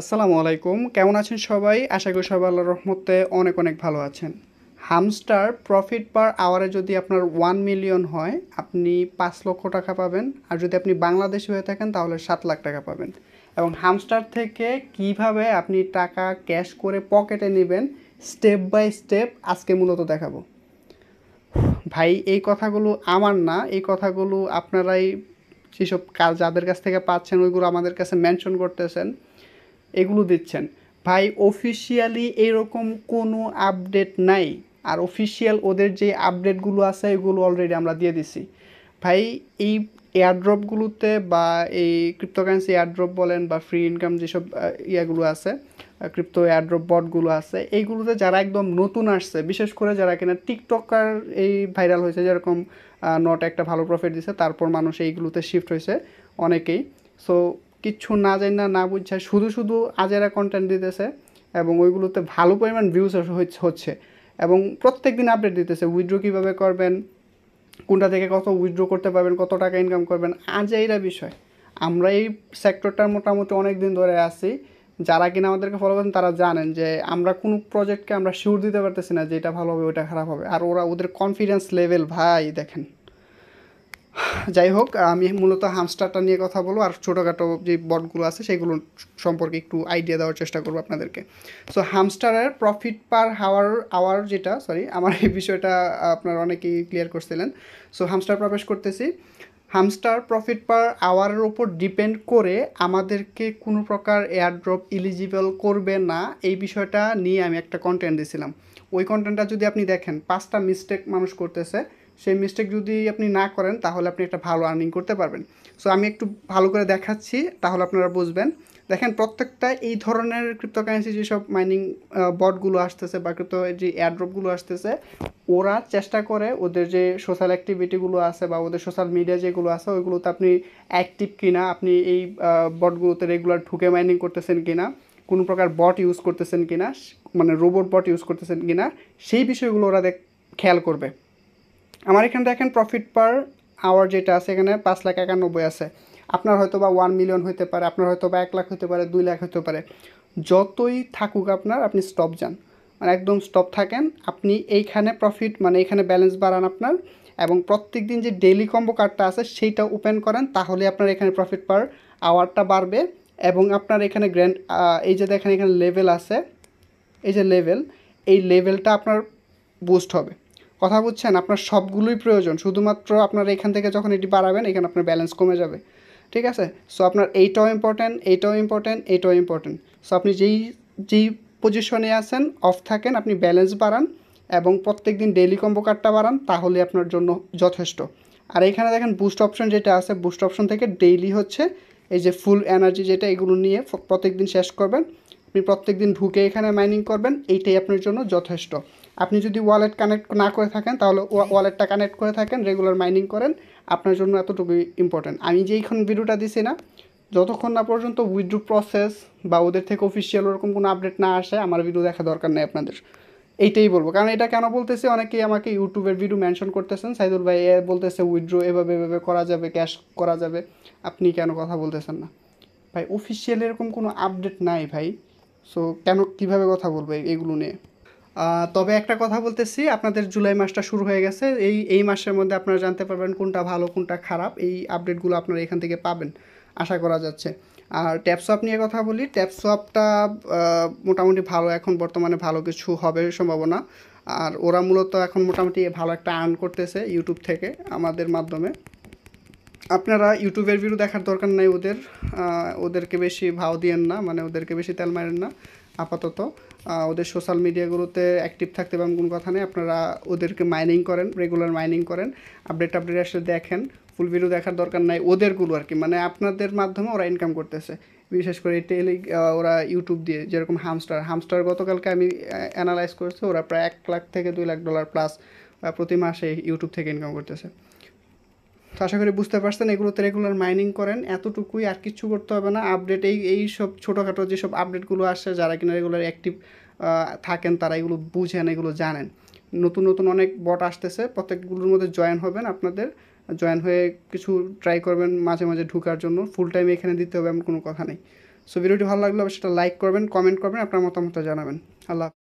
আসসালামু আলাইকুম কেমন আছেন সবাই আশা করি সবাই আল্লাহর রহমতে অনেক অনেক ভালো আছেন হামস্টার প্রফিট পার আওয়ারে যদি আপনার ওয়ান মিলিয়ন হয় আপনি পাঁচ লক্ষ টাকা পাবেন আর যদি আপনি বাংলাদেশি হয়ে থাকেন তাহলে সাত লাখ টাকা পাবেন এবং হামস্টার থেকে কিভাবে আপনি টাকা ক্যাশ করে পকেটে নেবেন স্টেপ বাই স্টেপ আজকে মূলত দেখাবো ভাই এই কথাগুলো আমার না এই কথাগুলো আপনারাই যেসব কাজ যাদের কাছ থেকে পাচ্ছেন ওইগুলো আমাদের কাছে মেনশন করতেছেন এগুলো দিচ্ছেন ভাই অফিসিয়ালি এরকম কোনো আপডেট নাই আর অফিসিয়াল ওদের যে আপডেটগুলো আছে এগুলো অলরেডি আমরা দিয়ে দিছি ভাই এই এয়ারড্রপগুলোতে বা এই ক্রিপ্টোকারেন্সি এয়ারড্রপ বলেন বা ফ্রি ইনকাম যেসব ইয়াগুলো আছে ক্রিপ্টো এয়ারড্রপ বটগুলো আছে এইগুলোতে যারা একদম নতুন আসছে বিশেষ করে যারা কিনা টিকটকার এই ভাইরাল হয়েছে যেরকম নট একটা ভালো প্রফিট দিছে তারপর মানুষ এইগুলোতে শিফট হয়েছে অনেকেই সো কিচ্ছু না জানি না না বুঝছে শুধু শুধু আজেরা কন্টেন্ট দিতেছে এবং ওইগুলোতে ভালো পরিমাণ ভিউজ হচ্ছে এবং প্রত্যেক দিন আপডেট দিতেছে উইথড্রো কীভাবে করবেন কোনটা থেকে কত উইথড্রো করতে পারবেন কত টাকা ইনকাম করবেন এইটা বিষয় আমরা এই সেক্টরটার মোটামুটি অনেক দিন ধরে আছি যারা কিনা আমাদেরকে ফলো করেন তারা জানেন যে আমরা কোনো প্রজেক্টকে আমরা শিওর দিতে পারতেছি না যে এটা ভালো হবে ওটা খারাপ হবে আর ওরা ওদের কনফিডেন্স লেভেল ভাই দেখেন যাই হোক আমি মূলত হামস্টারটা নিয়ে কথা বলবো আর ছোটোখাটো যে বটগুলো আছে সেগুলো সম্পর্কে একটু আইডিয়া দেওয়ার চেষ্টা করবো আপনাদেরকে সো হামস্টারের প্রফিট পার হাওয়ার আওয়ার যেটা সরি আমার এই বিষয়টা আপনারা অনেকেই ক্লিয়ার করছিলেন সো হামস্টার প্রবেশ করতেছি হামস্টার প্রফিট পার আওয়ারের ওপর ডিপেন্ড করে আমাদেরকে কোনো প্রকার এয়ারড্রপ ইলিজিবল করবে না এই বিষয়টা নিয়ে আমি একটা কন্টেন্ট দিয়েছিলাম ওই কন্টেন্টটা যদি আপনি দেখেন পাঁচটা মিস্টেক মানুষ করতেছে সেই মিস্টেক যদি আপনি না করেন তাহলে আপনি একটা ভালো আর্নিং করতে পারবেন সো আমি একটু ভালো করে দেখাচ্ছি তাহলে আপনারা বুঝবেন দেখেন প্রত্যেকটা এই ধরনের ক্রিপ্টোকারেন্সি যেসব মাইনিং বটগুলো আসতেছে বা ক্রিপ্টো যে অ্যাড্রপগুলো আসতেছে ওরা চেষ্টা করে ওদের যে সোশ্যাল অ্যাক্টিভিটিগুলো আছে বা ওদের সোশ্যাল মিডিয়া যেগুলো আছে ওইগুলোতে আপনি অ্যাক্টিভ কিনা আপনি এই বটগুলোতে রেগুলার ঢুকে মাইনিং করতেছেন কিনা কোনো প্রকার বট ইউজ করতেছেন কিনা মানে রোবট বট ইউজ করতেছেন কিনা সেই বিষয়গুলো ওরা দেখ খেয়াল করবে আমার এখানে দেখেন প্রফিট পার আওয়ার যেটা আছে এখানে পাঁচ লাখ একানব্বই আছে আপনার হয়তো বা ওয়ান মিলিয়ন হতে পারে আপনার হয়তো বা এক লাখ হতে পারে দুই লাখ হতে পারে যতই থাকুক আপনার আপনি স্টপ যান মানে একদম স্টপ থাকেন আপনি এইখানে প্রফিট মানে এখানে ব্যালেন্স বাড়ান আপনার এবং প্রত্যেক দিন যে ডেইলি কম্বো কার্ডটা আছে সেইটা ওপেন করেন তাহলে আপনার এখানে প্রফিট পার আওয়ারটা বাড়বে এবং আপনার এখানে গ্র্যান্ড এই যে দেখেন এখানে লেভেল আছে এই যে লেভেল এই লেভেলটা আপনার বুস্ট হবে কথা বুঝছেন আপনার সবগুলোই প্রয়োজন শুধুমাত্র আপনার এখান থেকে যখন এটি বাড়াবেন এখানে আপনার ব্যালেন্স কমে যাবে ঠিক আছে সো আপনার এইটাও ইম্পর্ট্যান্ট এইটাও ইম্পর্ট্যান্ট এইটাও ইম্পর্ট্যান্ট সো আপনি যেই যেই পজিশনে আছেন অফ থাকেন আপনি ব্যালেন্স বাড়ান এবং প্রত্যেক দিন ডেইলি কম্বো কার্ডটা বাড়ান তাহলে আপনার জন্য যথেষ্ট আর এখানে দেখেন বুস্ট অপশন যেটা আছে বুস্ট অপশন থেকে ডেইলি হচ্ছে এই যে ফুল এনার্জি যেটা এগুলো নিয়ে প্রত্যেক দিন শেষ করবেন আপনি প্রত্যেক দিন ঢুকে এখানে মাইনিং করবেন এইটাই আপনার জন্য যথেষ্ট আপনি যদি ওয়ালেট কানেক্ট না করে থাকেন তাহলে ওয়ালেটটা কানেক্ট করে থাকেন রেগুলার মাইনিং করেন আপনার জন্য এতটুকুই ইম্পর্ট্যান্ট আমি যেইক্ষণ ভিডিওটা দিছি না যতক্ষণ না পর্যন্ত উইথড্রু প্রসেস বা ওদের থেকে অফিসিয়াল ওরকম কোনো আপডেট না আসে আমার ভিডিও দেখা দরকার নেই আপনাদের এইটাই বলবো কারণ এটা কেন বলতেছে অনেকেই আমাকে ইউটিউবের ভিডিও মেনশন করতেছেন সাইদুল ভাই এ বলতেছে উইথড্রো এভাবে এভাবে করা যাবে ক্যাশ করা যাবে আপনি কেন কথা বলতেছেন না ভাই অফিসিয়াল এরকম কোনো আপডেট নাই ভাই সো কেন কিভাবে কথা বলবো এগুলো নিয়ে তবে একটা কথা বলতেছি আপনাদের জুলাই মাসটা শুরু হয়ে গেছে এই এই মাসের মধ্যে আপনারা জানতে পারবেন কোনটা ভালো কোনটা খারাপ এই আপডেটগুলো আপনারা এখান থেকে পাবেন আশা করা যাচ্ছে আর ট্যাপসপ নিয়ে কথা বলি ট্যাপসপটা মোটামুটি ভালো এখন বর্তমানে ভালো কিছু হবে সম্ভাবনা আর ওরা মূলত এখন মোটামুটি ভালো একটা আর্ন করতেছে ইউটিউব থেকে আমাদের মাধ্যমে আপনারা ইউটিউবের ভিডিও দেখার দরকার নাই ওদের ওদেরকে বেশি ভাও দিয়েন না মানে ওদেরকে বেশি তেল মারেন না আপাতত ওদের সোশ্যাল মিডিয়াগুলোতে অ্যাক্টিভ থাকতে পারেন কোনো কথা নেই আপনারা ওদেরকে মাইনিং করেন রেগুলার মাইনিং করেন আপডেট আপডেট আসলে দেখেন ফুল ভিডিও দেখার দরকার নাই ওদেরগুলো আর কি মানে আপনাদের মাধ্যমে ওরা ইনকাম করতেছে বিশেষ করে টেলি ওরা ইউটিউব দিয়ে যেরকম হামস্টার হামস্টার গতকালকে আমি অ্যানালাইজ করেছি ওরা প্রায় এক লাখ থেকে দুই লাখ ডলার প্লাস প্রতি মাসে ইউটিউব থেকে ইনকাম করতেছে তো আশা করি বুঝতে পারছেন এগুলোতে রেগুলার মাইনিং করেন এতটুকুই আর কিছু করতে হবে না আপডেট এই এই সব ছোটোখাটো যেসব আপডেটগুলো আসছে যারা কিনা রেগুলার অ্যাক্টিভ থাকেন তারা এগুলো বুঝেন এগুলো জানেন নতুন নতুন অনেক বট আসতেছে প্রত্যেকগুলোর মধ্যে জয়েন হবেন আপনাদের জয়েন হয়ে কিছু ট্রাই করবেন মাঝে মাঝে ঢুকার জন্য ফুল টাইম এখানে দিতে হবে এমন কোনো কথা নেই সো ভিডিওটি ভালো লাগলে সেটা লাইক করবেন কমেন্ট করবেন আপনার মতামত জানাবেন আল্লাহ